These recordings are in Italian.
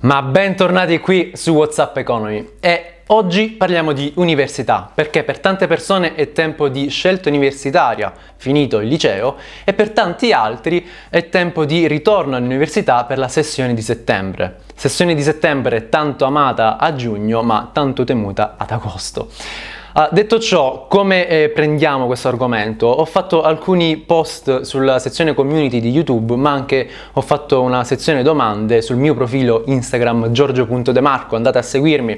Ma bentornati qui su WhatsApp Economy e oggi parliamo di università perché per tante persone è tempo di scelta universitaria, finito il liceo, e per tanti altri è tempo di ritorno all'università per la sessione di settembre. Sessione di settembre tanto amata a giugno ma tanto temuta ad agosto. Uh, detto ciò, come eh, prendiamo questo argomento? Ho fatto alcuni post sulla sezione community di YouTube, ma anche ho fatto una sezione domande sul mio profilo Instagram giorgio.demarco, andate a seguirmi,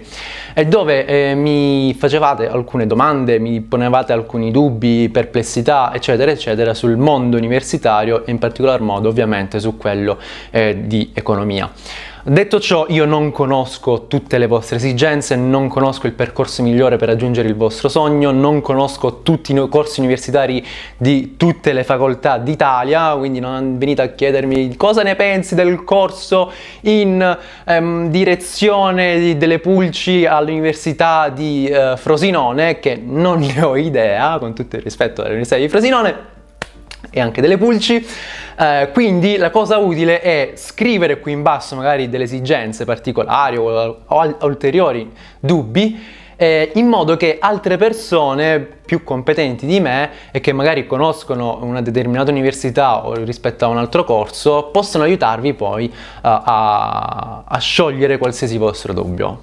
e dove eh, mi facevate alcune domande, mi ponevate alcuni dubbi, perplessità, eccetera, eccetera, sul mondo universitario e in particolar modo ovviamente su quello eh, di economia. Detto ciò, io non conosco tutte le vostre esigenze, non conosco il percorso migliore per raggiungere il vostro sogno, non conosco tutti i corsi universitari di tutte le facoltà d'Italia, quindi non venite a chiedermi cosa ne pensi del corso in ehm, direzione di, delle pulci all'università di eh, Frosinone, che non ne ho idea, con tutto il rispetto all'università di Frosinone, e anche delle pulci eh, quindi la cosa utile è scrivere qui in basso magari delle esigenze particolari o, o ulteriori dubbi eh, in modo che altre persone più competenti di me e che magari conoscono una determinata università o rispetto a un altro corso possano aiutarvi poi a, eh, a, a sciogliere qualsiasi vostro dubbio.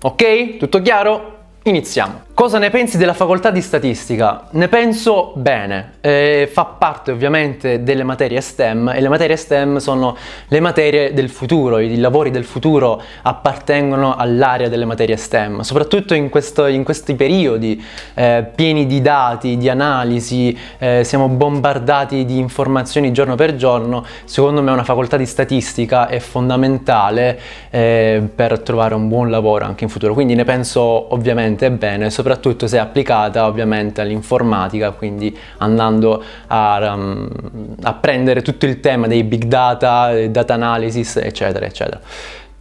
Ok? Tutto chiaro? Iniziamo! Cosa ne pensi della facoltà di statistica? Ne penso bene, eh, fa parte ovviamente delle materie STEM e le materie STEM sono le materie del futuro, i lavori del futuro appartengono all'area delle materie STEM, soprattutto in, questo, in questi periodi eh, pieni di dati, di analisi, eh, siamo bombardati di informazioni giorno per giorno, secondo me una facoltà di statistica è fondamentale eh, per trovare un buon lavoro anche in futuro, quindi ne penso ovviamente bene, soprattutto soprattutto se applicata ovviamente all'informatica, quindi andando a, um, a prendere tutto il tema dei big data, eh, data analysis, eccetera, eccetera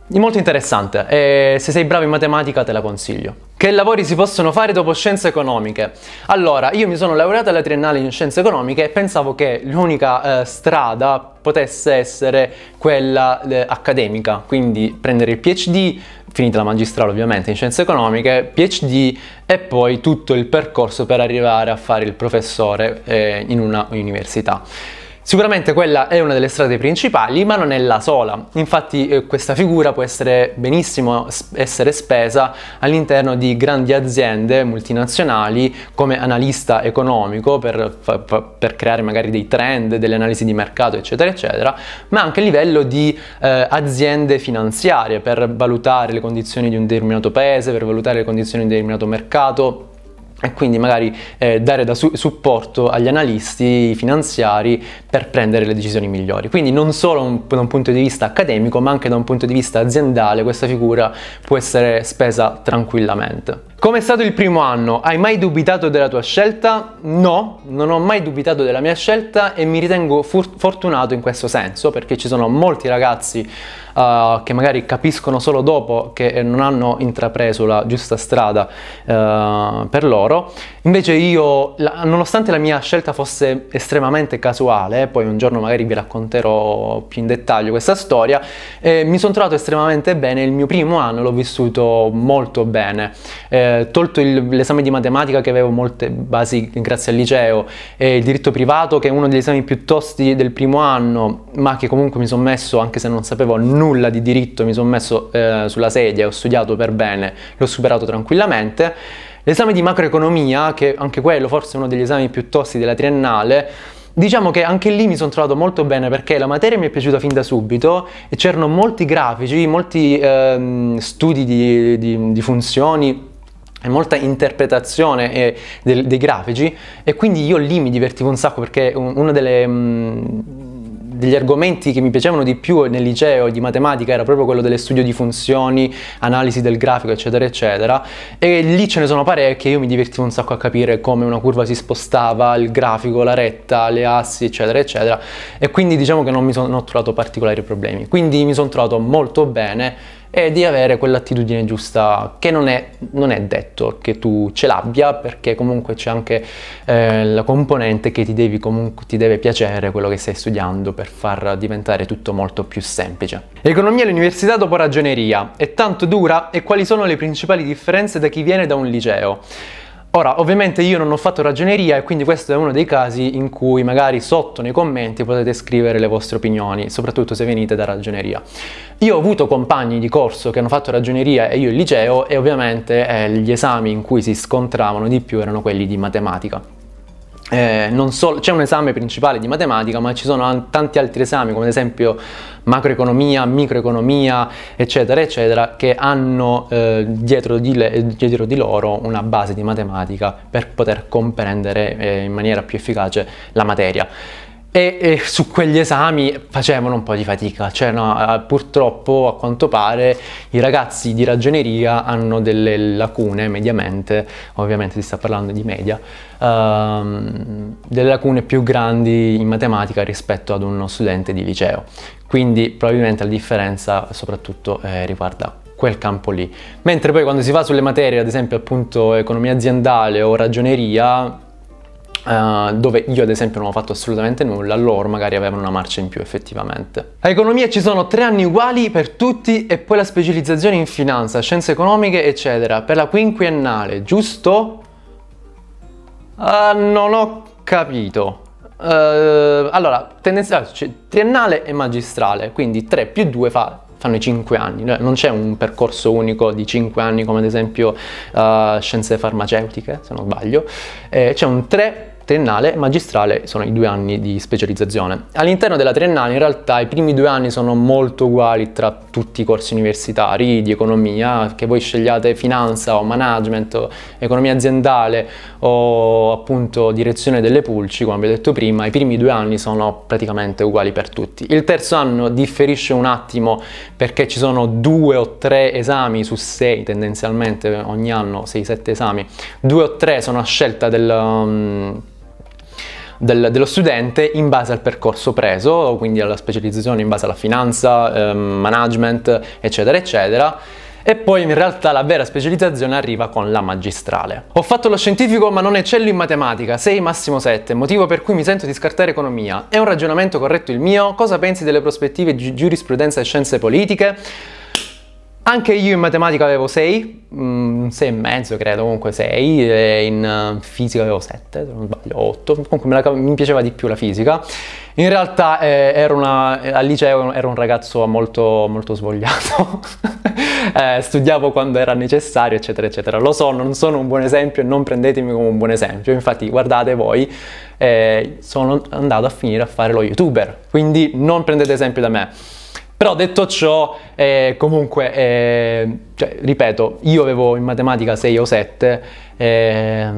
molto interessante e se sei bravo in matematica te la consiglio. Che lavori si possono fare dopo scienze economiche? Allora, io mi sono laureato alla triennale in scienze economiche e pensavo che l'unica eh, strada potesse essere quella eh, accademica, quindi prendere il PhD, finita la magistrale ovviamente in scienze economiche, PhD e poi tutto il percorso per arrivare a fare il professore eh, in una università. Sicuramente quella è una delle strade principali, ma non è la sola. Infatti eh, questa figura può essere benissimo essere spesa all'interno di grandi aziende multinazionali come analista economico per, per, creare magari dei trend, delle analisi di mercato, eccetera, eccetera, ma anche a livello di eh, aziende finanziarie per valutare le condizioni di un determinato paese, per valutare le condizioni di un determinato mercato e quindi magari eh, dare da su- supporto agli analisti finanziari per prendere le decisioni migliori. Quindi non solo un, da un punto di vista accademico ma anche da un punto di vista aziendale questa figura può essere spesa tranquillamente. Com'è stato il primo anno? Hai mai dubitato della tua scelta? No, non ho mai dubitato della mia scelta e mi ritengo fortunato in questo senso perché ci sono molti ragazzi uh, che magari capiscono solo dopo che non hanno intrapreso la giusta strada uh, per loro. Invece io, la, nonostante la mia scelta fosse estremamente casuale, poi un giorno magari vi racconterò più in dettaglio questa storia, eh, mi sono trovato estremamente bene il mio primo anno, l'ho vissuto molto bene. Eh, eh, tolto il, l'esame di matematica che avevo molte basi grazie al liceo e il diritto privato che è uno degli esami più tosti del primo anno ma che comunque mi sono messo anche se non sapevo nulla di diritto mi sono messo eh, sulla sedia e ho studiato per bene l'ho superato tranquillamente l'esame di macroeconomia che anche quello forse è uno degli esami più tosti della triennale Diciamo che anche lì mi sono trovato molto bene perché la materia mi è piaciuta fin da subito e c'erano molti grafici, molti ehm, studi di, di, di funzioni e molta interpretazione eh, dei, dei grafici e quindi io lì mi divertivo un sacco perché uno delle, mh, mm, degli argomenti che mi piacevano di più nel liceo di matematica era proprio quello dello studio di funzioni, analisi del grafico eccetera eccetera e lì ce ne sono parecchie, io mi divertivo un sacco a capire come una curva si spostava, il grafico, la retta, le assi eccetera eccetera e quindi diciamo che non mi sono trovato particolari problemi, quindi mi sono trovato molto bene e di avere quell'attitudine giusta che non è, non è, detto che tu ce l'abbia perché comunque c'è anche eh, la componente che ti, devi, comunque, ti deve piacere quello che stai studiando per far diventare tutto molto più semplice. Economia all'università dopo ragioneria. è tanto dura? E quali sono le principali differenze da chi viene da un liceo? Ora, ovviamente io non ho fatto ragioneria e quindi questo è uno dei casi in cui magari sotto nei commenti potete scrivere le vostre opinioni, soprattutto se venite da ragioneria. Io ho avuto compagni di corso che hanno fatto ragioneria e io il liceo e ovviamente eh, gli esami in cui si scontravano di più erano quelli di matematica. Eh, so, c'è un esame principale di matematica, ma ci sono tanti altri esami, come ad esempio macroeconomia, microeconomia, eccetera, eccetera, che hanno eh, dietro, di le, dietro, di loro una base di matematica per poter comprendere eh, in maniera più efficace la materia e, e, su quegli esami facevano un po' di fatica, cioè no, purtroppo a quanto pare i ragazzi di ragioneria hanno delle lacune mediamente, ovviamente si sta parlando di media, ehm, delle lacune più grandi in matematica rispetto ad uno studente di liceo, quindi probabilmente la differenza soprattutto eh, riguarda quel campo lì, mentre poi quando si va sulle materie, ad esempio appunto economia aziendale o ragioneria, Uh, dove io ad esempio non ho fatto assolutamente nulla, loro magari avevano una marcia in più effettivamente. A economia ci sono tre anni uguali per tutti e poi la specializzazione in finanza, scienze economiche eccetera, per la quinquennale, giusto? Uh, non ho capito. Uh, allora, tendenzialmente ah, cioè, triennale e magistrale, quindi 3 più 2 fa fanno i 5 anni, cioè, non c'è un percorso unico di 5 anni come ad esempio uh, scienze farmaceutiche, se non sbaglio, eh, c'è un 3 triennale e magistrale sono i due anni di specializzazione. All'interno della triennale in realtà i primi due anni sono molto uguali tra tutti i corsi universitari di economia, che voi scegliate finanza o management o economia aziendale o appunto direzione delle pulci, come vi ho detto prima, i primi due anni sono praticamente uguali per tutti. Il terzo anno differisce un attimo perché ci sono due o tre esami su sei tendenzialmente ogni anno, 6 sette esami, due o tre sono a scelta del... Um, del, dello studente in base al percorso preso, quindi alla specializzazione in base alla finanza, eh, management, eccetera, eccetera e poi in realtà la vera specializzazione arriva con la magistrale. Ho fatto lo scientifico ma non eccello in matematica, 6 massimo 7, motivo per cui mi sento di scartare economia. È un ragionamento corretto il mio? Cosa pensi delle prospettive di giurisprudenza e scienze politiche? Anche io in matematica avevo 6, un mm, 6 e mezzo credo, comunque 6, in eh, fisica avevo 7, se non sbaglio 8, comunque la, mi piaceva di più la fisica. In realtà eh, ero una, al liceo ero un ragazzo molto, molto svogliato, eh, studiavo quando era necessario eccetera eccetera. Lo so, non sono un buon esempio e non prendetemi come un buon esempio, infatti guardate voi, eh, sono andato a finire a fare lo youtuber, quindi non prendete esempio da me. Però detto ciò, eh, comunque, eh, cioè, ripeto, io avevo in matematica 6 o 7, eh,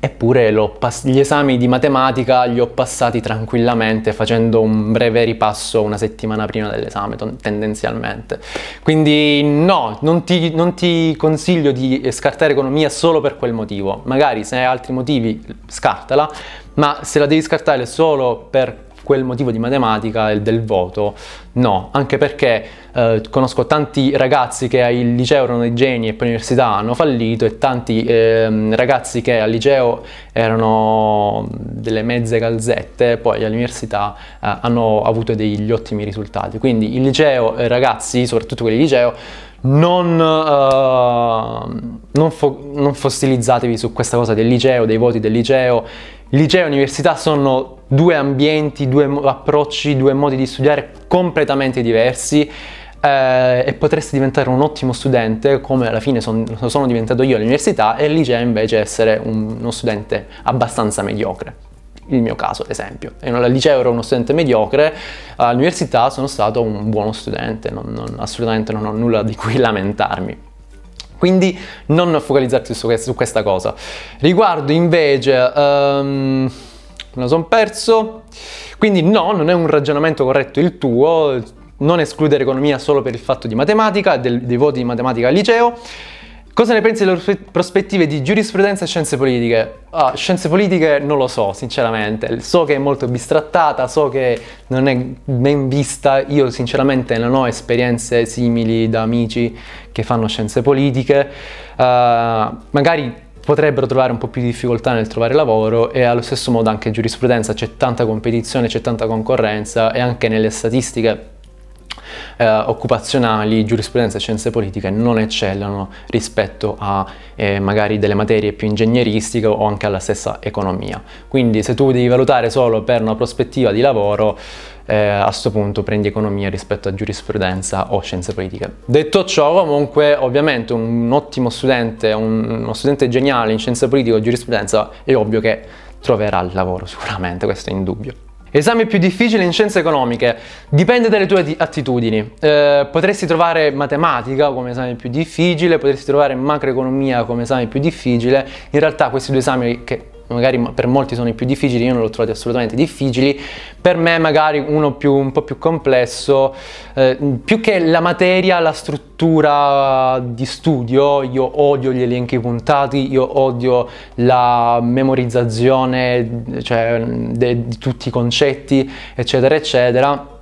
eppure pass- gli esami di matematica li ho passati tranquillamente facendo un breve ripasso una settimana prima dell'esame, t- tendenzialmente. Quindi no, non ti, non ti consiglio di scartare economia solo per quel motivo. Magari se hai altri motivi, scartala, ma se la devi scartare solo per quel motivo di matematica e del voto no, anche perché eh, conosco tanti ragazzi che al liceo erano dei geni e poi all'università hanno fallito e tanti eh, ragazzi che al liceo erano delle mezze calzette e poi all'università eh, hanno avuto degli ottimi risultati. Quindi il liceo, eh, ragazzi, soprattutto quelli di liceo, non, eh, non, fo- non fossilizzatevi su questa cosa del liceo, dei voti del liceo. Liceo e università sono due ambienti, due approcci, due modi di studiare completamente diversi eh, e potresti diventare un ottimo studente come alla fine son, sono diventato io all'università e lì c'è invece essere un, uno studente abbastanza mediocre. Il mio caso, ad esempio. Io al liceo ero uno studente mediocre, all'università sono stato un buono studente, non, non, assolutamente non ho nulla di cui lamentarmi. Quindi non focalizzarti su, su questa cosa. Riguardo invece... Um, me lo sono perso. Quindi no, non è un ragionamento corretto il tuo, non escludere economia solo per il fatto di matematica, del, dei voti di matematica al liceo. Cosa ne pensi delle prospettive di giurisprudenza e scienze politiche? Ah, scienze politiche non lo so, sinceramente. So che è molto bistrattata, so che non è ben vista. Io sinceramente non ho esperienze simili da amici che fanno scienze politiche. Uh, magari potrebbero trovare un po' più di difficoltà nel trovare lavoro e allo stesso modo anche in giurisprudenza c'è tanta competizione, c'è tanta concorrenza e anche nelle statistiche eh, occupazionali, giurisprudenza e scienze politiche non eccellono rispetto a eh, magari delle materie più ingegneristiche o anche alla stessa economia. Quindi se tu devi valutare solo per una prospettiva di lavoro, eh, a questo punto prendi economia rispetto a giurisprudenza o scienze politiche. Detto ciò, comunque, ovviamente un ottimo studente, un, uno studente geniale in scienze politiche o giurisprudenza, è ovvio che troverà il lavoro sicuramente, questo è indubbio. Esame più difficile in scienze economiche, dipende dalle tue attitudini. Eh, potresti trovare matematica come esame più difficile, potresti trovare macroeconomia come esame più difficile, in realtà questi due esami che magari per molti sono i più difficili, io non l'ho trovato assolutamente difficili, per me magari uno più, un po' più complesso, eh, più che la materia, la struttura di studio, io odio gli elenchi puntati, io odio la memorizzazione cioè, de, di tutti i concetti, eccetera, eccetera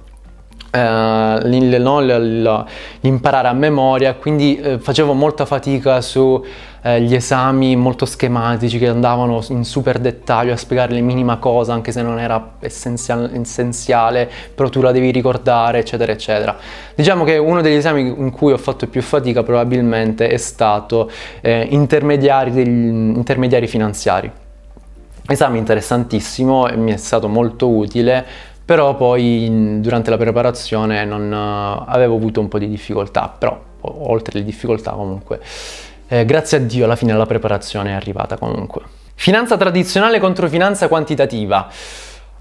eh, l'imparare a memoria, quindi eh, facevo molta fatica sugli eh, esami molto schematici che andavano in super dettaglio a spiegare le minima cosa, anche se non era essenziale, essenziale, però tu la devi ricordare, eccetera, eccetera. Diciamo che uno degli esami in cui ho fatto più fatica probabilmente è stato eh, intermediari, degli, intermediari finanziari. Esame interessantissimo e mi è stato molto utile però poi durante la preparazione non, eh, avevo avuto un po' di difficoltà, però oltre le difficoltà comunque. Eh, grazie a Dio alla fine la preparazione è arrivata comunque. Finanza tradizionale contro finanza quantitativa.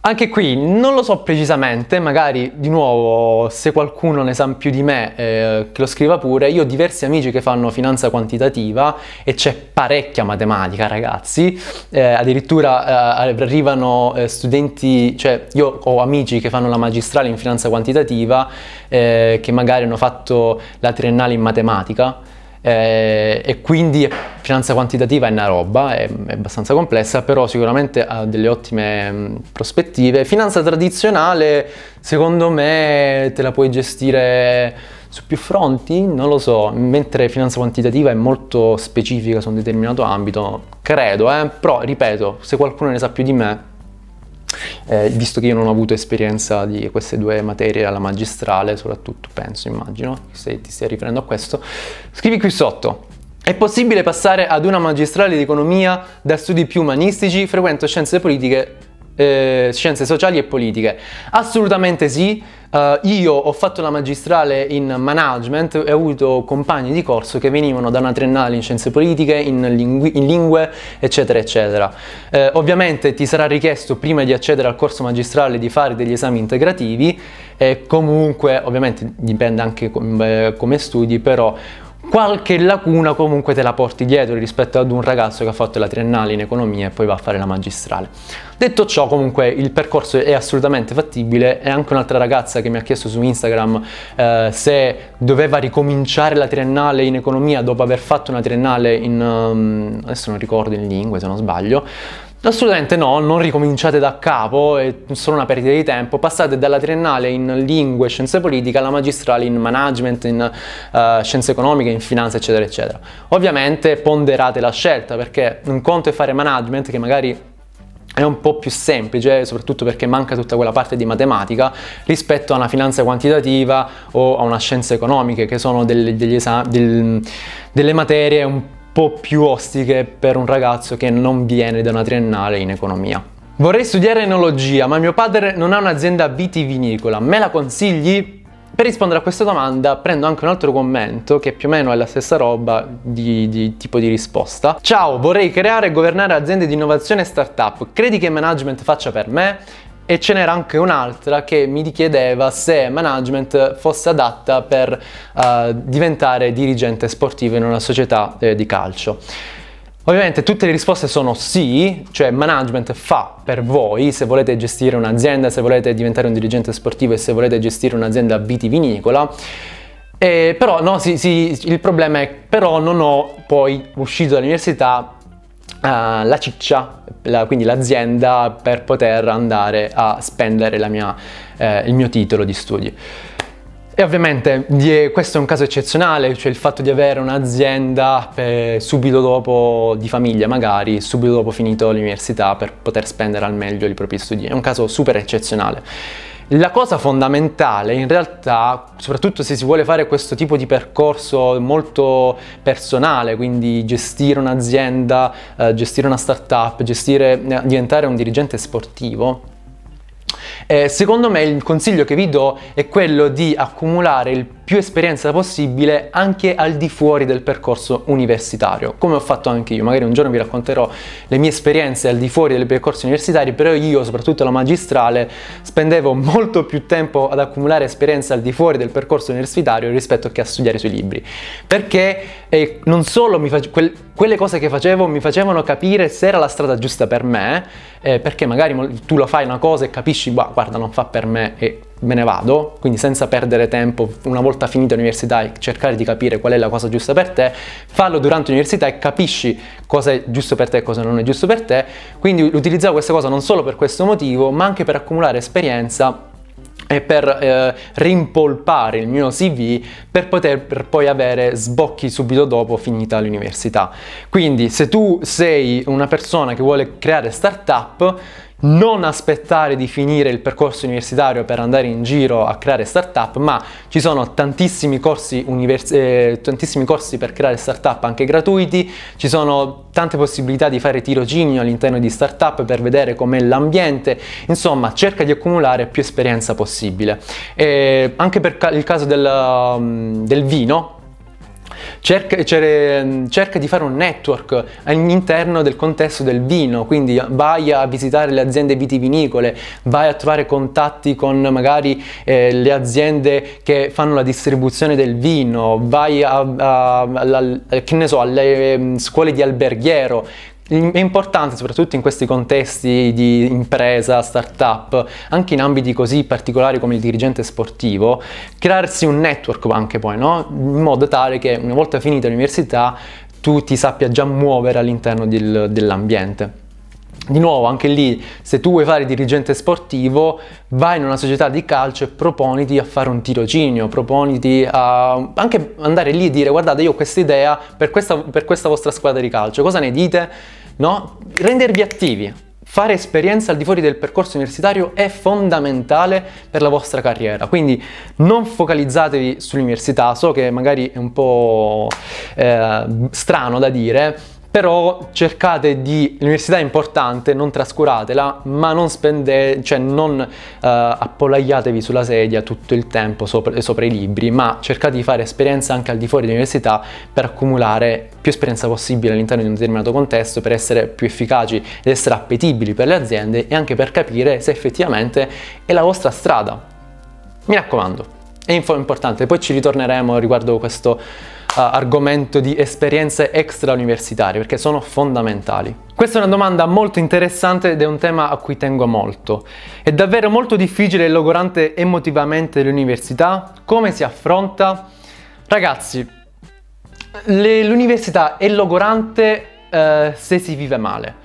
Anche qui non lo so precisamente, magari di nuovo se qualcuno ne sa più di me eh, che lo scriva pure, io ho diversi amici che fanno finanza quantitativa e c'è parecchia matematica ragazzi, eh, addirittura eh, arrivano eh, studenti, cioè io ho amici che fanno la magistrale in finanza quantitativa eh, che magari hanno fatto la triennale in matematica eh, e quindi finanza quantitativa è una roba, è, è, abbastanza complessa, però sicuramente ha delle ottime mh, mm, prospettive. Finanza tradizionale, secondo me, te la puoi gestire su più fronti, non lo so, mentre finanza quantitativa è molto specifica su un determinato ambito, credo, eh? però ripeto, se qualcuno ne sa più di me, eh, visto che io non ho avuto esperienza di queste due materie alla magistrale, soprattutto penso, immagino, se ti stia riferendo a questo, scrivi qui sotto. È possibile passare ad una magistrale di economia da studi più umanistici, frequento scienze politiche, eh, scienze sociali e politiche? Assolutamente sì. Uh, io ho fatto la magistrale in management e ho avuto compagni di corso che venivano da una triennale in scienze politiche, in, lingu in lingue, eccetera, eccetera. Eh, ovviamente ti sarà richiesto prima di accedere al corso magistrale di fare degli esami integrativi e comunque, ovviamente dipende anche com eh, come studi, però qualche lacuna comunque te la porti dietro rispetto ad un ragazzo che ha fatto la triennale in economia e poi va a fare la magistrale. Detto ciò, comunque il percorso è assolutamente fattibile e anche un'altra ragazza che mi ha chiesto su Instagram eh, se doveva ricominciare la triennale in economia dopo aver fatto una triennale in um, adesso non ricordo in lingue se non sbaglio Assolutamente no, non ricominciate da capo, è solo una perdita di tempo, passate dalla triennale in lingue e scienze politiche alla magistrale in management, in uh, scienze economiche, in finanza eccetera eccetera. Ovviamente ponderate la scelta perché un conto è fare management che magari è un po' più semplice, soprattutto perché manca tutta quella parte di matematica rispetto a una finanza quantitativa o a una scienza economica, che sono delle, esami, del, delle materie un po' più ostiche per un ragazzo che non viene da una triennale in economia. Vorrei studiare enologia, ma mio padre non ha un'azienda vitivinicola. Me la consigli? Per rispondere a questa domanda prendo anche un altro commento che più o meno è la stessa roba di, di, tipo di risposta. Ciao, vorrei creare e governare aziende di innovazione e startup. Credi che management faccia per me? E ce n'era anche un'altra che mi chiedeva se management fosse adatta per eh, diventare dirigente sportivo in una società eh, di calcio. Ovviamente tutte le risposte sono sì, cioè management fa per voi se volete gestire un'azienda, se volete diventare un dirigente sportivo e se volete gestire un'azienda vitivinicola. Eh, però no, sì, sì, il problema è però non ho poi uscito dall'università Ah, la ciccia, la, quindi l'azienda per poter andare a spendere mia, eh, il mio titolo di studi. E ovviamente questo è un caso eccezionale, cioè il fatto di avere un'azienda eh, subito dopo di famiglia magari, subito dopo finito l'università per poter spendere al meglio i propri studi, è un caso super eccezionale. La cosa fondamentale in realtà, soprattutto se si vuole fare questo tipo di percorso molto personale, quindi gestire un'azienda, eh, gestire una startup, gestire, eh, diventare un dirigente sportivo, eh, secondo me il consiglio che vi do è quello di accumulare il più esperienza possibile anche al di fuori del percorso universitario, come ho fatto anche io. Magari un giorno vi racconterò le mie esperienze al di fuori del percorso universitario, però io, soprattutto alla magistrale, spendevo molto più tempo ad accumulare esperienza al di fuori del percorso universitario rispetto che a studiare sui libri. Perché eh, non solo face, quel, quelle cose che facevo mi facevano capire se era la strada giusta per me, eh, perché magari tu lo fai una cosa e capisci, guarda, non fa per me e me ne vado, quindi senza perdere tempo, una volta finita l'università e cercare di capire qual è la cosa giusta per te, fallo durante l'università e capisci cosa è giusto per te e cosa non è giusto per te, quindi utilizzavo questa cosa non solo per questo motivo, ma anche per accumulare esperienza e per eh, rimpolpare il mio CV per poter per poi avere sbocchi subito dopo finita l'università. Quindi se tu sei una persona che vuole creare startup, non aspettare di finire il percorso universitario per andare in giro a creare startup, ma ci sono tantissimi corsi, univers- eh, tantissimi corsi per creare startup anche gratuiti, ci sono tante possibilità di fare tirocinio all'interno di startup per vedere com'è l'ambiente, insomma cerca di accumulare più esperienza possibile. E eh, anche per ca- il caso del, um, del vino, cerca, cioè, ehm, cerca di fare un network all'interno del contesto del vino, quindi vai a visitare le aziende vitivinicole, vai a trovare contatti con magari eh, le aziende che fanno la distribuzione del vino, vai a, a, a, a che ne so, alle ehm, scuole di alberghiero, è importante, soprattutto in questi contesti di impresa, startup, anche in ambiti così particolari come il dirigente sportivo, crearsi un network anche poi, no? In modo tale che una volta finita l'università tu ti sappia già muovere all'interno del, dell'ambiente. Di nuovo, anche lì, se tu vuoi fare dirigente sportivo, vai in una società di calcio e proponiti a fare un tirocinio, proponiti a anche andare lì e dire guardate io ho questa idea per questa, per questa vostra squadra di calcio, cosa ne dite? No? Rendervi attivi, Fare esperienza al di fuori del percorso universitario è fondamentale per la vostra carriera, quindi non focalizzatevi sull'università, so che magari è un po' eh, strano da dire, però cercate di, l'università è importante, non trascuratela, ma non spendete, cioè non eh, appollaiatevi sulla sedia tutto il tempo sopra, sopra i libri, ma cercate di fare esperienza anche al di fuori dell'università per accumulare più esperienza possibile all'interno di un determinato contesto, per essere più efficaci ed essere appetibili per le aziende e anche per capire se effettivamente è la vostra strada. Mi raccomando, è info importante, poi ci ritorneremo riguardo questo eh, argomento di esperienze extrauniversitarie perché sono fondamentali. Questa è una domanda molto interessante ed è un tema a cui tengo molto. È davvero molto difficile e logorante emotivamente l'università? Come si affronta? Ragazzi, l'università è logorante eh, se si vive male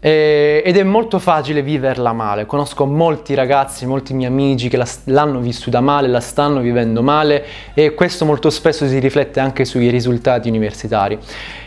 eh, ed è molto facile viverla male. Conosco molti ragazzi, molti miei amici che la, l'hanno vissuta male, la stanno vivendo male e questo molto spesso si riflette anche sui risultati universitari.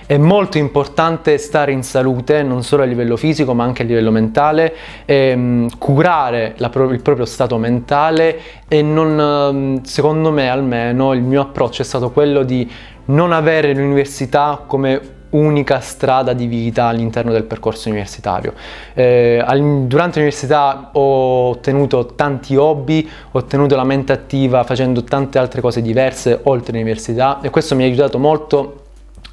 È molto importante stare in salute, non solo a livello fisico ma anche a livello mentale, ehm, curare pro- il proprio stato mentale e non, ehm, secondo me almeno, il mio approccio è stato quello di non avere l'università come unica strada di vita all'interno del percorso universitario. Eh, al, durante l'università ho ottenuto tanti hobby, ho ottenuto la mente attiva facendo tante altre cose diverse oltre l'università e questo mi ha aiutato molto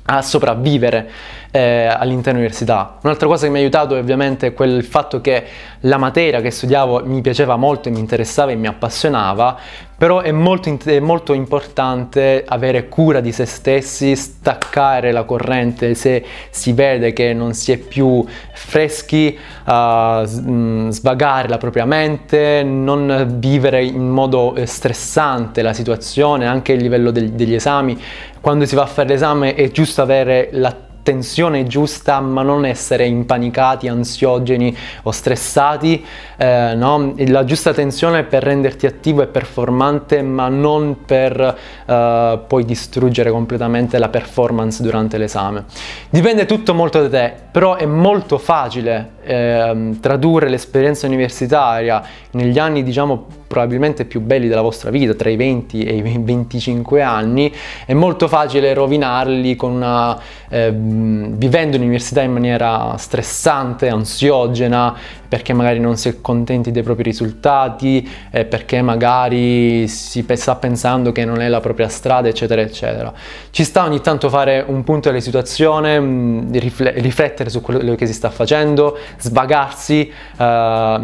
a sopravvivere eh, all'interno dell'università. Un'altra cosa che mi ha aiutato è ovviamente quel fatto che la materia che studiavo mi piaceva molto e mi interessava e mi appassionava, però è molto, è molto, importante avere cura di se stessi, staccare la corrente se si vede che non si è più freschi, uh, svagare la propria mente, non vivere in modo eh, stressante la situazione, anche il livello del, degli esami. Quando si va a fare l'esame è giusto avere l'attenzione tensione giusta, ma non essere impanicati, ansiogeni o stressati, eh, no? la giusta tensione per renderti attivo e performante, ma non per eh, poi distruggere completamente la performance durante l'esame. Dipende tutto molto da te, però è molto facile eh, tradurre l'esperienza universitaria negli anni, diciamo, probabilmente più belli della vostra vita, tra i 20 e i 25 anni, è molto facile rovinarli con una, eh, vivendo l'università in maniera stressante, ansiogena, perché magari non si è contenti dei propri risultati, eh, perché magari si sta pensando che non è la propria strada, eccetera, eccetera. Ci sta ogni tanto fare un punto della situazione, mh, mm, riflettere su quello che si sta facendo, sbagarsi. Eh,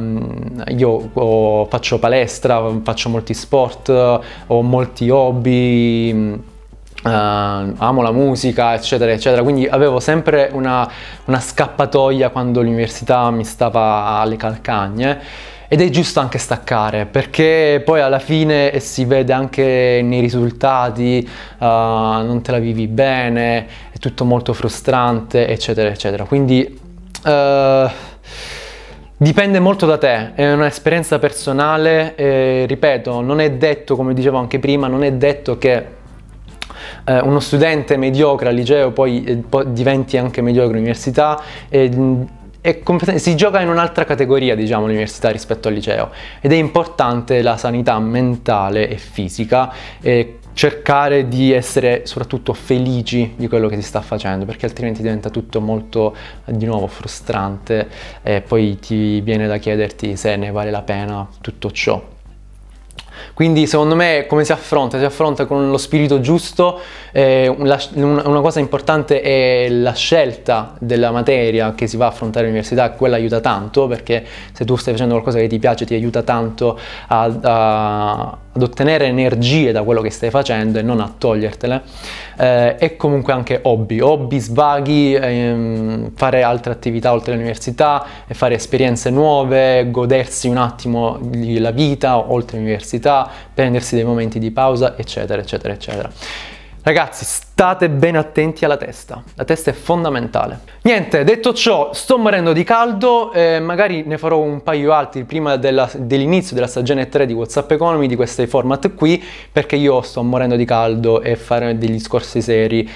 io faccio palestra palestra, faccio molti sport, eh, ho molti hobby. Uh, amo la musica, eccetera, eccetera. Quindi avevo sempre una, una, scappatoia quando l'università mi stava alle calcagne. Ed è giusto anche staccare perché poi alla fine si vede anche nei risultati, uh, non te la vivi bene, è tutto molto frustrante, eccetera, eccetera. Quindi uh, Dipende molto da te, è un'esperienza personale, eh, ripeto, non è detto, come dicevo anche prima, non è detto che eh, uno studente mediocre al liceo poi eh, diventi anche mediocre all'università, eh, si gioca in un'altra categoria, diciamo, l'università rispetto al liceo ed è importante la sanità mentale e fisica e cercare di essere soprattutto felici di quello che si sta facendo perché altrimenti diventa tutto molto di nuovo frustrante e poi ti viene da chiederti se ne vale la pena tutto ciò. Quindi secondo me come si affronta? Si affronta con lo spirito giusto, eh, una, una, cosa importante è la scelta della materia che si va a affrontare all'università, quella aiuta tanto perché se tu stai facendo qualcosa che ti piace ti aiuta tanto a, a, ad ottenere energie da quello che stai facendo e non a togliertele. Eh, e comunque anche hobby, hobby, svaghi, ehm, fare altre attività oltre l'università, fare esperienze nuove, godersi un attimo la vita oltre l'università l'università, prendersi dei momenti di pausa, eccetera, eccetera, eccetera. Ragazzi, state ben attenti alla testa, la testa è fondamentale. Niente, detto ciò, sto morendo di caldo, eh, magari ne farò un paio altri prima dell'inizio della stagione 3 di WhatsApp Economy, di questi format qui, perché io sto morendo di caldo e fare degli discorsi seri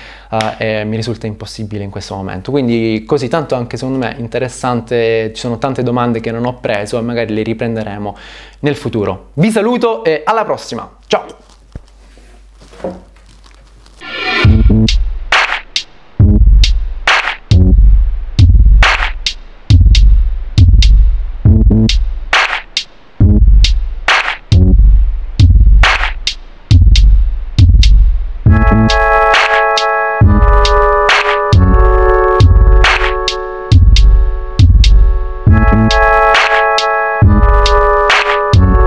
eh, mi risulta impossibile in questo momento. Quindi così, tanto anche secondo me interessante, ci sono tante domande che non ho preso e magari le riprenderemo nel futuro. Vi saluto e alla prossima, ciao! Mm-hmm.